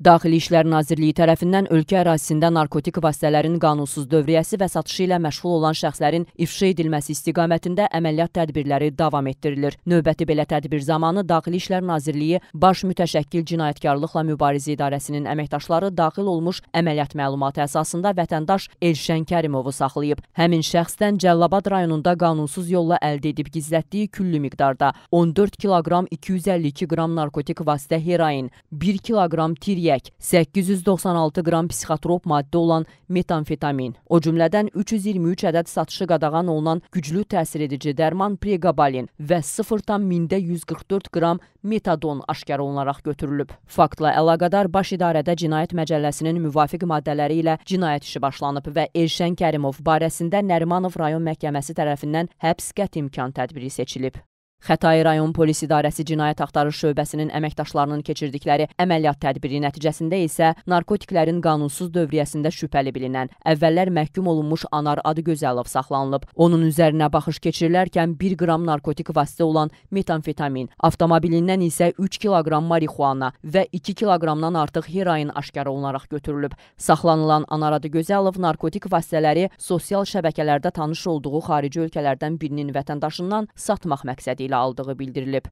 Daxili İşlər Nazirliyi tərəfindən ölkə ərazisində narkotik vasitələrin qanunsuz dövriyyəsi və satışı ilə məşğul olan şəxslərin ifşa edilməsi istiqamətində əməliyyat tədbirləri davam etdirilir. Növbəti belə tədbir zamanı Daxili İşlər Nazirliyi Baş Mütəşəkkil Cinayətkarlıqla Mübarizə İdarəsinin əməkdaşları daxil olmuş əməliyyat məlumatı əsasında vətəndaş Elşən Kərimovu saxlayıb. Həmin şəxsdən Cəllabad rayonunda qanunsuz yolla əldə edib gizlətdiyi küllü miqdarda 14 kiloqram 252 qram narkotik vasitə heroin, 1 kiloqram tir Çəmləyək, 896 qram psixotrop maddə olan metamfetamin, o cümlədən 323 ədəd satışı qadağan olunan güclü təsir edici dərman preqabalin və 0,144 qram metadon aşkar olunaraq götürülüb. Faktla əlaqədar Baş İdarədə Cinayət Məcəlləsinin müvafiq maddələri ilə cinayət işi başlanıb və Elşən Kərimov barəsində Nərimanov rayon məhkəməsi tərəfindən həbs qət imkan tədbiri seçilib. Xətai rayon polis idarəsi cinayət axtarış şöbəsinin əməkdaşlarının keçirdikləri əməliyyat tədbiri nəticəsində isə narkotiklərin qanunsuz dövriyyəsində şübhəli bilinən, əvvəllər məhkum olunmuş Anar Adıgözəlov saxlanılıb. Onun üzərinə baxış keçirilərkən 1 qram narkotik vasitə olan metamfetamin, avtomobilindən isə 3 kiloqram marixuana və 2 kiloqramdan artıq heroin aşkar olunaraq götürülüb. Saxlanılan Anar Adıgözəlov narkotik vasitələri sosial şəbəkələrdə tanış olduğu xarici ölkələrdən birinin vətəndaşından satmaq məqsədi ilə алдығы билдирилип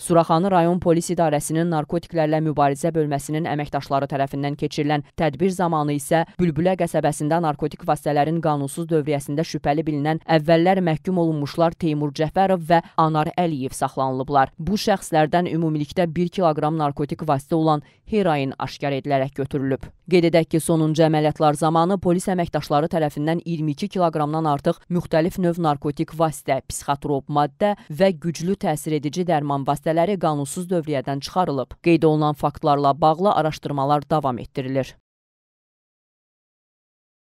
Suraxanı rayon polis idarəsinin narkotiklərlə mübarizə bölməsinin əməkdaşları tərəfindən keçirilən tədbir zamanı isə Bülbülə qəsəbəsində narkotik vasitələrin qanunsuz dövriyyəsində şübhəli bilinən əvvəllər məhkum olunmuşlar Teymur Cəfərov və Anar Əliyev saxlanılıblar. Bu şəxslərdən ümumilikdə 1 kiloqram narkotik vasitə olan heroin aşkar edilərək götürülüb. Qeyd edək ki, sonuncu əməliyyatlar zamanı polis əməkdaşları tərəfindən 22 kiloqramdan artıq müxtəlif növ narkotik vasitə, psixotrop maddə və güclü təsir edici dərman vasitələri vasitələri qanunsuz dövriyyədən çıxarılıb. Qeyd olunan faktlarla bağlı araşdırmalar davam etdirilir.